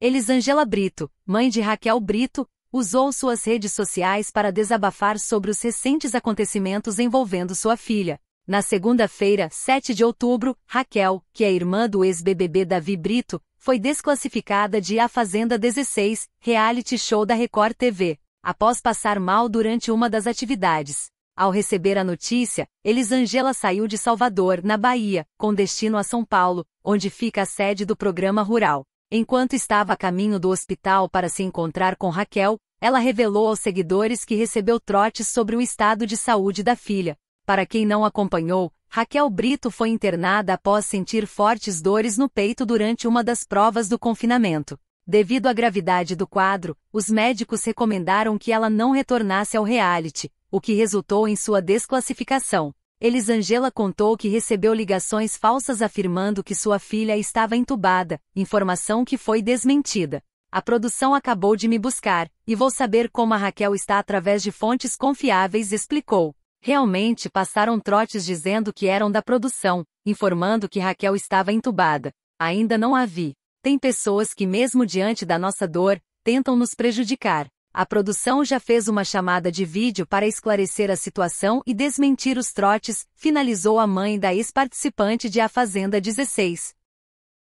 Elisângela Brito, mãe de Raquel Brito, usou suas redes sociais para desabafar sobre os recentes acontecimentos envolvendo sua filha. Na segunda-feira, 7 de outubro, Raquel, que é irmã do ex-BBB Davi Brito, foi desclassificada de A Fazenda 16, reality show da Record TV, após passar mal durante uma das atividades. Ao receber a notícia, Elisângela saiu de Salvador, na Bahia, com destino a São Paulo, onde fica a sede do programa rural. Enquanto estava a caminho do hospital para se encontrar com Raquel, ela revelou aos seguidores que recebeu trotes sobre o estado de saúde da filha. Para quem não acompanhou, Raquel Brito foi internada após sentir fortes dores no peito durante uma das provas do confinamento. Devido à gravidade do quadro, os médicos recomendaram que ela não retornasse ao reality, o que resultou em sua desclassificação. Elisangela contou que recebeu ligações falsas afirmando que sua filha estava entubada, informação que foi desmentida. A produção acabou de me buscar, e vou saber como a Raquel está através de fontes confiáveis, explicou. Realmente passaram trotes dizendo que eram da produção, informando que Raquel estava entubada. Ainda não a vi. Tem pessoas que, mesmo diante da nossa dor, tentam nos prejudicar. A produção já fez uma chamada de vídeo para esclarecer a situação e desmentir os trotes, finalizou a mãe da ex-participante de A Fazenda 16.